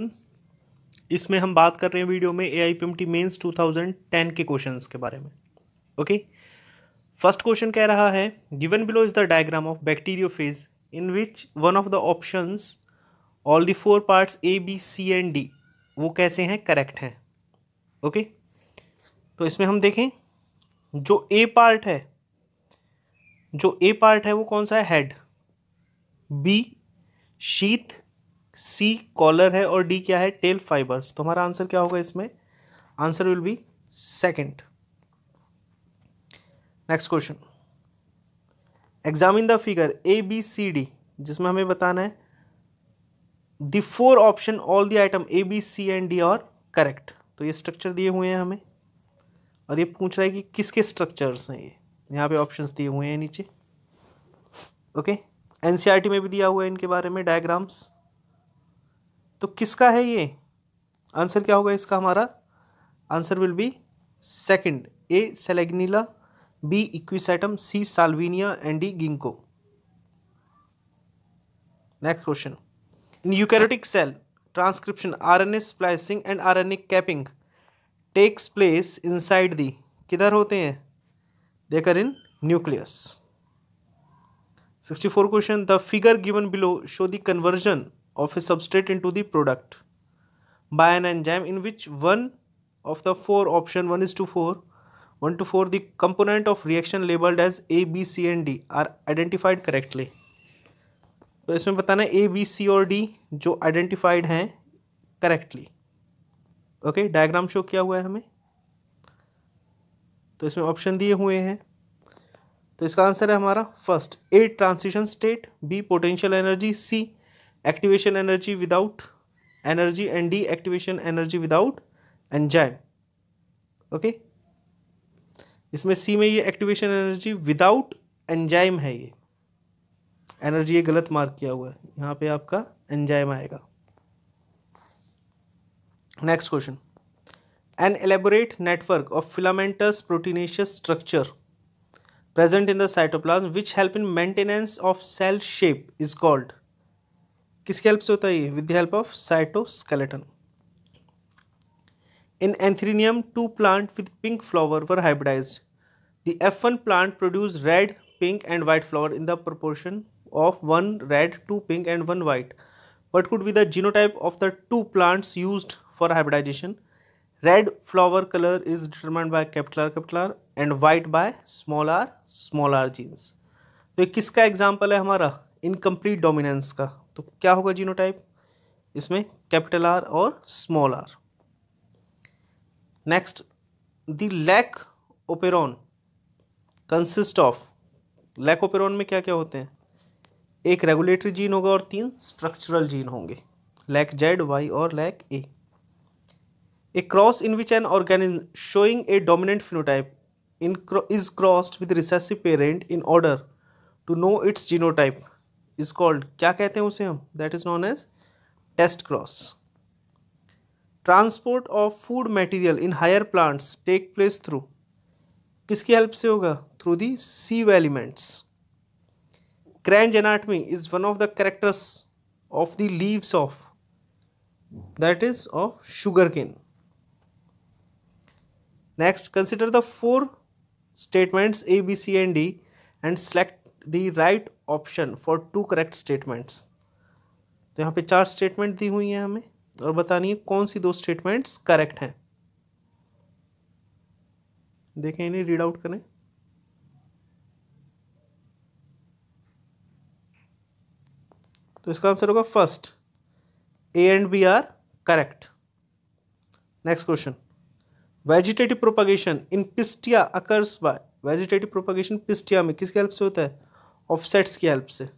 इसमें हम बात कर रहे हैं वीडियो में A I P M T mains two thousand ten के क्वेश्चन के बारे में ओके फर्स्ट क्वेश्चन कह रहा है given below is the diagram of bacteriophage in which one of the option all the four parts A B C and D वो कैसे हैं करेक्ट हैं ओके तो इसमें हम देखें जो ए पार्ट है जो ए पार्ट है वो कौन सा है हेड बी शीत सी कॉलर है और डी क्या है टेल फाइबर्स तो हमारा आंसर क्या होगा इसमें answer will be second next question examine the figure A B C D जिसमें हमें बताना है the four option all the item A B C and D are correct तो ये स्ट्रक्चर दिए हुए हैं हमें और ये पूछ रहा है कि किसके स्ट्रक्चर्स हैं ये यहाँ पे ऑप्शंस दिए हुए हैं नीचे ओके एनसीईआरटी e में भी दिया हुआ है इनके बारे में डायग्राम्स तो किसका है ये आंसर क्या होगा इसका हमारा answer will be second A Selaginella B Equisetum C Salvinia and D Ginkgo next question in eukaryotic cell transcription RNA splicing and capping takes place inside the किधर होते हैं देकर in nucleus sixty four question the figure given below show the conversion of a substrate into the product by an enzyme in which one of the four option 1 is to 4 1 to 4 the component of reaction labeled as a b c and d are identified correctly तो इसमें बताना है ए B सी और D जो identified हैं correctly okay diagram show किया हुआ है हमें तो इसमें ऑप्शन दिए हुए हैं तो इसका आंसर है हमारा first A transition state B potential energy C activation energy without energy and D activation energy without enzyme okay इसमें सी में ये एक्टिवेशन एनर्जी विदाउट एंजाइम है ये एनर्जी ये गलत मार्क किया हुआ है यहाँ पे आपका एंजाइम आएगा next question an elaborate network of filamentous proteinaceous structure present in the cytoplasm which help in maintenance of cell shape is called किसके हेल्प से होता है ये with the help of cytoskeleton in Anthurium two plant with pink flower were hybridize the F one plant produce red pink and white flower in the proportion of one red two pink and one white what could be the genotype of the two plants use for hybridization red flower colour is determined by capital R capital R and white by small R small R genes तो किसका example है हमारा incomplete dominance का तो क्या होगा genotype इसमें capital R और small R next the lac operon consist of lac operon में क्या क्या होते हैं एक रेगुलेटरी जीन होगा और तीन स्ट्रक्चरल जीन होंगे लैक जेड वाई और lac A a cross in which an organism showing a dominant phenotype in is crossed with recessive parent in order to know its genotype is called क्या कहते हैं उसे हम that is known as test cross transport of food material in higher plants take place through किसकी हेल्प से होगा through the sieve elements Kranz anatomy is one of the characters of the leaves of that is of sugar cane next consider the four statements a b c and d and select the right option for two correct statements तो यहाँ पे चार statement दी हुई हैं हमें और बतानी है कौन सी दो स्टेटमेंट्स करेक्ट हैं देखें इन्हें रीड आउट करें तो इसका आंसर होगा first A and B are correct next question vegetative propagation in Pistia occurs by vegetative propagation Pistia में किसके हेल्प से होता है ऑफसेट्स की हेल्प से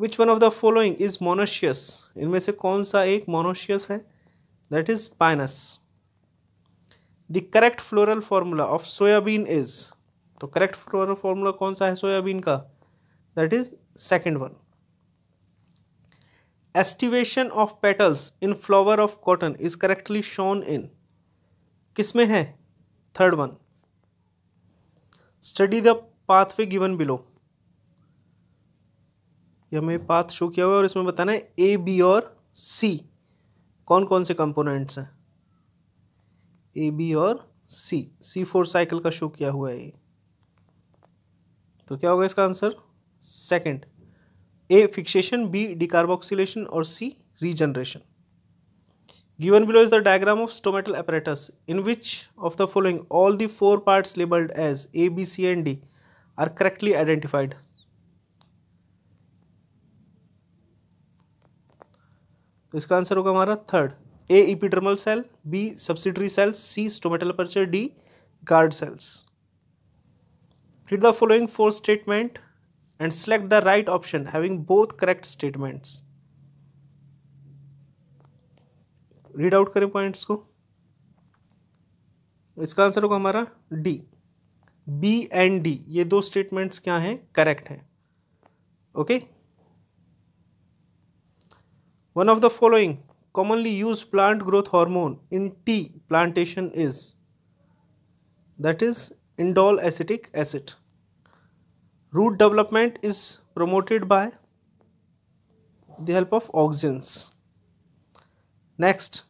which one of the following is monoecious इनमें से कौन सा एक मोनोशियस है that is Pinus the correct floral formula of soyabean is तो करेक्ट फ्लोरल फॉर्मूला कौन सा है सोयाबीन का that is second one aestivation of petals in flower of cotton is correctly shown in किस में है third one study the pathway given below ये हमें पाथ शो किया हुआ है और इसमें बताना है ए बी और सी कौन कौन से कंपोनेंट्स हैं ए बी और सी सी फोर साइकिल का शो किया हुआ है ये तो क्या होगा इसका answer second A fixation B decarboxylation और C regeneration given below is the diagram of stomatal apparatus in which of the following all the four parts labelled as A B C and D are correctly identified तो इसका answer होगा हमारा third A epidermal cell B subsidiary cell C stomatal aperture D guard cells read the following four statement and select the right option having both correct statements read out करें points को इसका answer होगा हमारा D B and D ये दो statements क्या हैं correct हैं okay okay? One of the following commonly used plant growth hormone in tea plantation is that is indole acetic acid. Root development is promoted by the help of auxins. Next,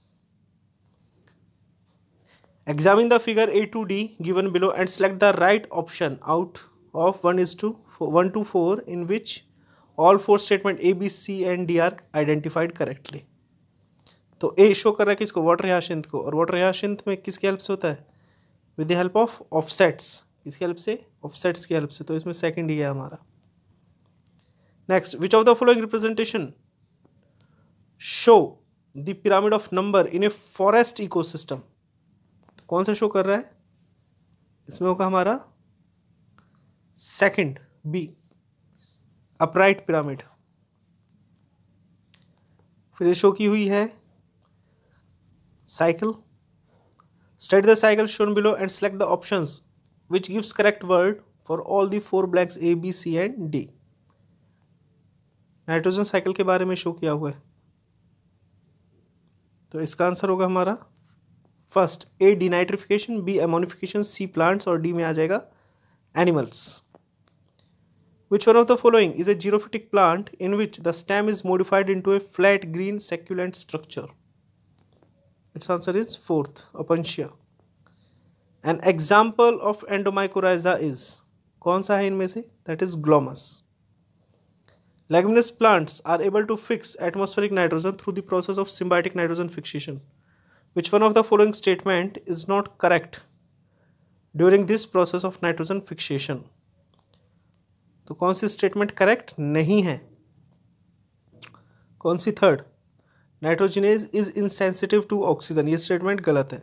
examine the figure A to D given below and select the right option out of 1 is to 4, 1 to 4 in which all four statement A B C and D are identified correctly तो A show कर रहा है किसको water याशिंत को और water याशिंत में किसके help से होता है with the help of offsets किसके हेल्प से ऑफसेट्स की हेल्प से तो इसमें सेकेंड ही है हमारा next which of the following representation show the pyramid of number in a forest ecosystem कौन सा शो कर रहा है इसमें होगा हमारा सेकंड बी अपराइट पिरामिड फिर शो की हुई है cycle study the cycle shown below and select the options which gives correct word for all the four blanks A B C and D nitrogen cycle के बारे में show किया हुआ है तो इसका आंसर होगा हमारा first A denitrification B ammonification C plants और डी में आ जाएगा animals Which one of the following is a xerophytic plant in which the stem is modified into a flat green succulent structure? Its answer is fourth, Opuntia. An example of endomycorrhiza is कौन सा है इनमें से that is Glomus leguminous plants are able to fix atmospheric nitrogen through the process of symbiotic which one of the following statement is not correct during this process of nitrogen fixation तो कौन सी statement correct नहीं है कौन सी third nitrogenase is insensitive to oxygen ये statement गलत है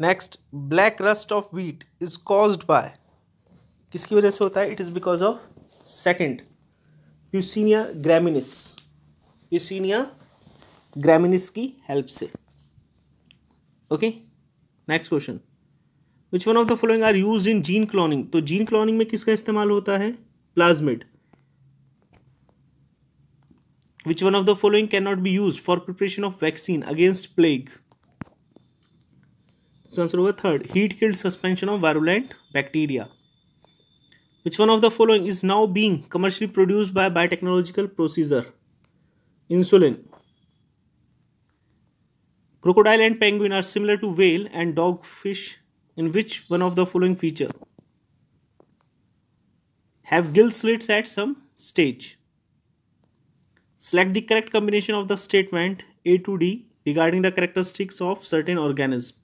next black rust of wheat is caused by किसकी वजह से होता है it is because of second Puccinia graminis Puccinia graminis की हेल्प से okay next question which one of the following are used in gene cloning तो gene cloning में किसका इस्तेमाल होता है plasmid which one of the following can not B use for preparation of vaccine against plague answer होगा third heat killed suspension of virulent bacteria which one of the following is now being commercially produce by biotechnological procedure insulin crocodile and penguin are similar to whale and dogfish in which one of the following feature have gill slits at some stage. Select the correct combination of the statement A to D regarding the characteristics of certain organism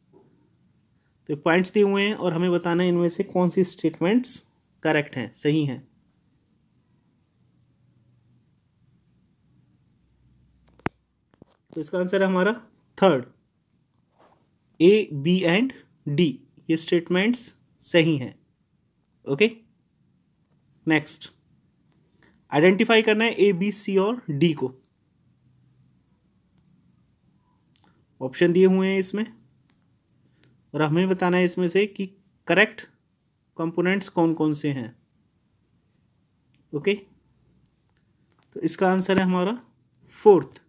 तो points दिए हुए हैं और हमें बताना है इनमें से कौन सी स्टेटमेंट्स करेक्ट हैं सही हैं तो इसका आंसर है हमारा third A B and D ये स्टेटमेंट्स सही हैं ओके नेक्स्ट आइडेंटिफाई करना है ए बी सी और डी को ऑप्शन दिए हुए हैं इसमें और हमें बताना है इसमें से कि करेक्ट कंपोनेंट्स कौन कौन से हैं ओके तो इसका आंसर है हमारा फोर्थ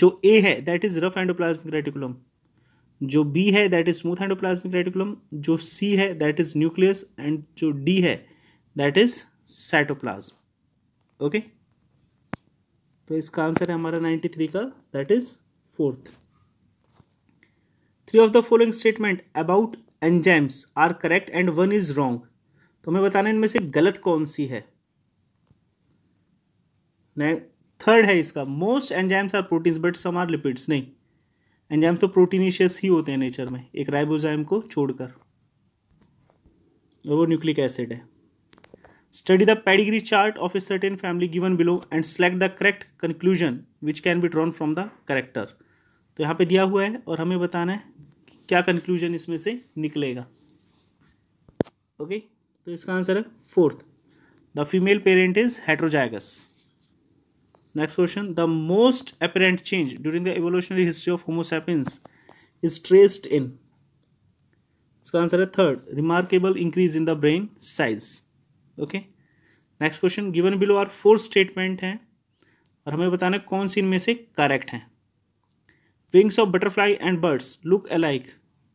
जो ए है that is rough endoplasmic reticulum जो बी है that is smooth endoplasmic reticulum जो सी है दैट इज न्यूक्लियस एंड जो डी है दैट इज साइटोप्लाज्म ओके तो इसका आंसर है हमारा 93 थ्री का that is fourth three of the following statement about enzymes are correct and one is wrong तो हमें बताना इनमें से गलत कौन सी है थर्ड है इसका most enzymes are proteins but some are lipids नहीं एंजाइम्स तो प्रोटीनिशियस ही होते हैं नेचर में एक राइबोजाइम को छोड़कर और वो न्यूक्लिक एसिड है study the pedigree chart of a certain family given below and select the correct conclusion which can be drawn from the character तो यहाँ पे दिया हुआ है और हमें बताना है क्या कंक्लूजन इसमें से निकलेगा ओके okay? तो इसका आंसर है fourth the female parent is heterozygous next question the most apparent change during the evolutionary history of homo sapiens is traced in इसका आंसर है third remarkable increase in the brain size okay next question given below are four statement हैं और हमें बताना कौन सी इनमें से correct हैं wings of butterfly and birds look alike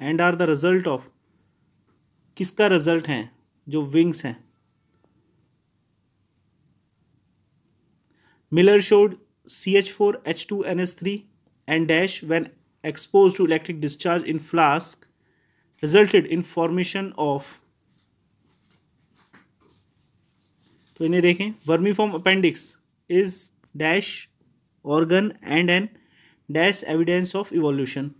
and are the result of किसका रिजल्ट है जो विंग्स हैं Miller showed CH4H2NS3 and dash when exposed to electric discharge in flask resulted in formation of तो इन्हें देखें vermiform appendix is dash organ and an dash evidence of evolution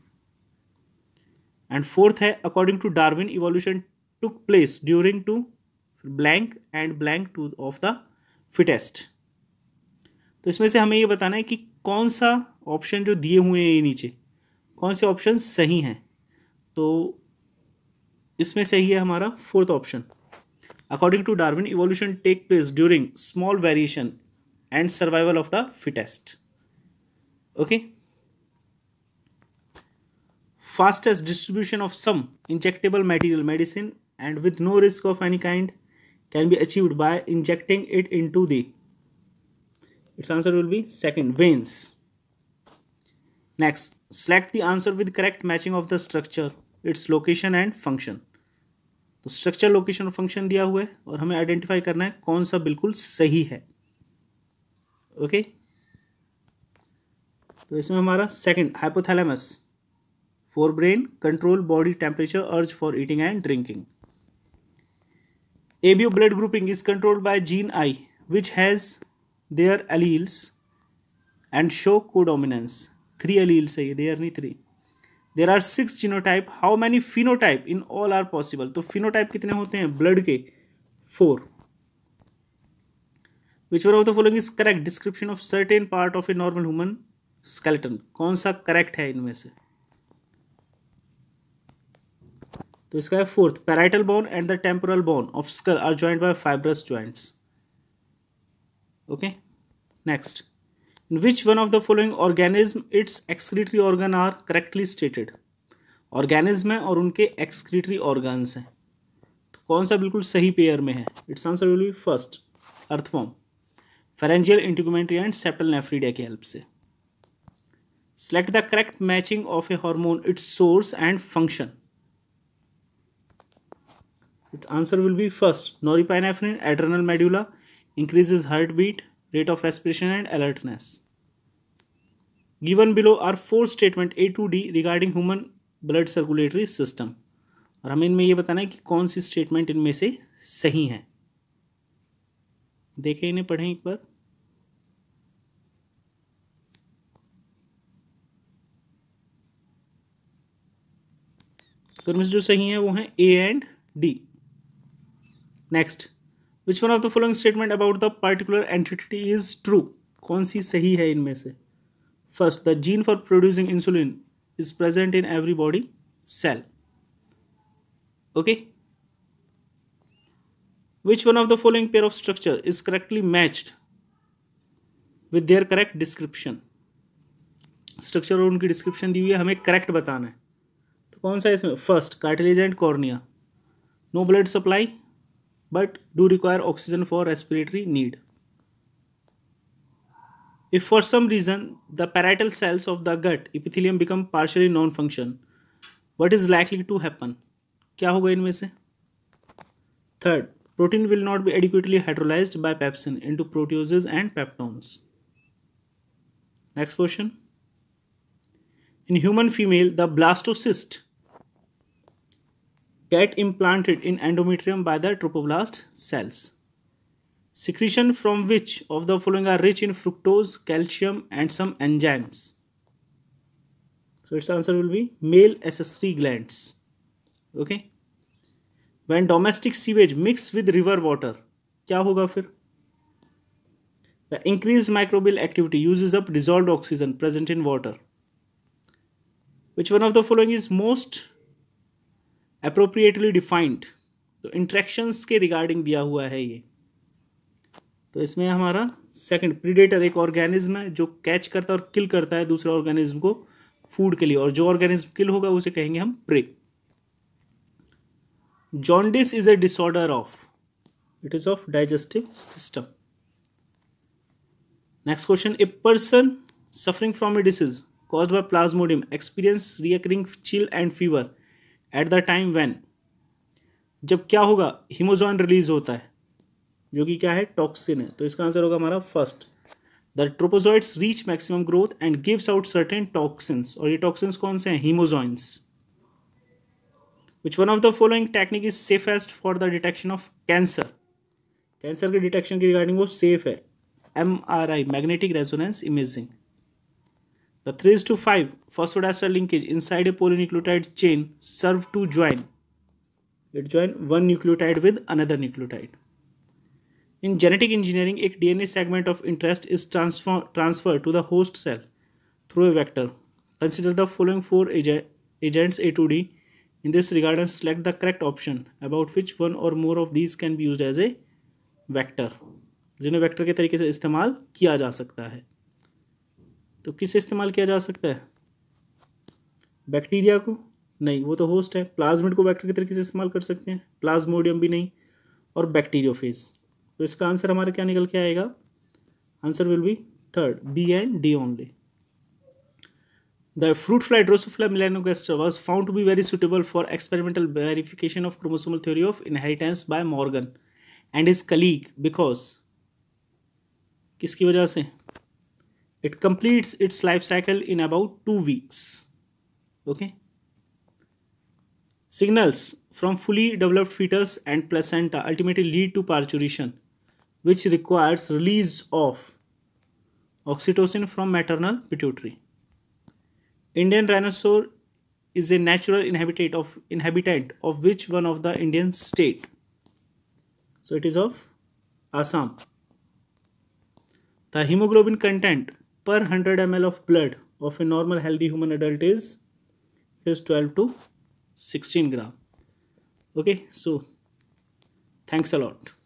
and fourth है according to Darwin evolution took place during to blank and blank to of the fittest तो इसमें से हमें ये बताना है कि कौन सा ऑप्शन जो दिए हुए हैं ये नीचे कौन से ऑप्शन सही हैं तो इसमें सही है हमारा fourth option according to Darwin evolution take place during small variation and survival of the fittest okay fastest distribution of some injectable material medicine and with no risk of any kind can be achieved by injecting it into the Its answer will be second, veins. Next, select the answer with correct matching of the structure, its location and function. तो structure location और function दिया हुआ है और हमें identify करना है कौन सा बिल्कुल सही है ओके okay? तो इसमें हमारा second hypothalamus forebrain control body temperature urge for eating and drinking ABO blood grouping is controlled by gene I which has alleles and show codominance three alleles है ये there नहीं three there are six genotype how many phenotype in all are possible तो phenotype कितने होते हैं blood के four which one of the following is correct description of certain part of a normal human skeleton कौन सा correct है इनमें से तो इसका है fourth parietal bone and the temporal bone of skull are joint by fibrous joints okay next in which one of the following organism its excretory organ are correctly stated organism है और उनके excretory organs हैं तो कौन सा बिल्कुल सही pair में है its answer will be first earthworm pharyngeal integumentary and septal nephridia की हेल्प से select the correct matching of a hormone its source and function its answer will be first norepinephrine adrenal medulla increases heart beat rate of respiration and alertness. Given below are four statement A to D regarding human blood circulatory system और हमें इनमें यह बताना है कि कौन सी statement इनमें से सही है देखें इन्हें पढ़ें एक बार तो जो सही है वो है A and D next which one of the following statement about the particular entity is true कौन सी सही है इनमें से first the gene for producing insulin is present in every body cell okay which one of the following pair of structure is correctly matched with their correct description structure और उनकी description दी हुई है हमें करेक्ट बताना है तो कौन सा है इसमें first cartilage and cornea no blood supply but do require oxygen for respiratory need. If for some reason the parietal cells of the gut epithelium become partially non-function, what is likely to happen? क्या होगा इनमें से Third, protein will not be adequately hydrolyzed by pepsin into proteoses and peptones. Next question. In human female, the blastocyst get implanted in endometrium by the trophoblast cells. Secretion from which of the following are rich in fructose, calcium and some enzymes? So its answer will be male accessory glands. Okay. When domestic sewage mix with river water, क्या होगा फिर? The increased microbial activity uses up dissolved oxygen present in water. Which one of the following is most appropriately defined तो interactions के regarding दिया हुआ है ये तो इसमें हमारा सेकंड प्रीडेटर एक ऑर्गेनिज्म है जो कैच करता है और किल करता है दूसरे ऑर्गेनिज्म को फूड के लिए और जो ऑर्गेनिज्म किल होगा उसे कहेंगे हम प्रे jaundice is a disorder of it is of digestive system next question a person suffering from a disease cause by Plasmodium experience recurring chill and fever at the time when जब क्या होगा हिमोजॉइन release होता है जो कि क्या है toxin है तो इसका आंसर होगा हमारा first the trophozoites reach maximum growth and gives out certain toxins और ये टॉक्सिन्स कौन से हैं haemozoins which one of the following technique is safest for the detection of cancer cancer के डिटेक्शन के रिगार्डिंग वो सेफ है M R I magnetic resonance imaging The 3 to 5 phosphodiester linkage inside a polynucleotide chain serve to join. It join one nucleotide with another nucleotide. In genetic engineering, a DNA segment of interest is transfer, transferred to the host cell through a vector. Consider the following four agents A to D. In this regard, and select the correct option about which one or more of these can be used as a vector. जिन्हें vector के तरीके से इस्तेमाल किया जा सकता है तो किसे इस्तेमाल किया जा सकता है बैक्टीरिया को नहीं वो तो होस्ट है प्लाज्मिड को बैक्टीरिया के तरीके से इस्तेमाल कर सकते हैं प्लाज्मोडियम भी नहीं और बैक्टीरियोफेज तो इसका आंसर हमारा क्या निकल के आएगा answer will be third B and D only the fruit fly Drosophila melanogaster was found to be very suitable for experimental verification of chromosomal theory of inheritance by Morgan and is colleague because किसकी वजह से it completes its life cycle in about two weeks okay signals from fully developed fetus and placenta ultimately lead to parturition which requires release of oxytocin from maternal pituitary indian rhinoceros is a natural inhabitant of inhabitant of which one of the indian state so it is of assam the hemoglobin content per 100 ml of blood of a normal healthy human adult is is 12 to 16 gram okay so thanks a lot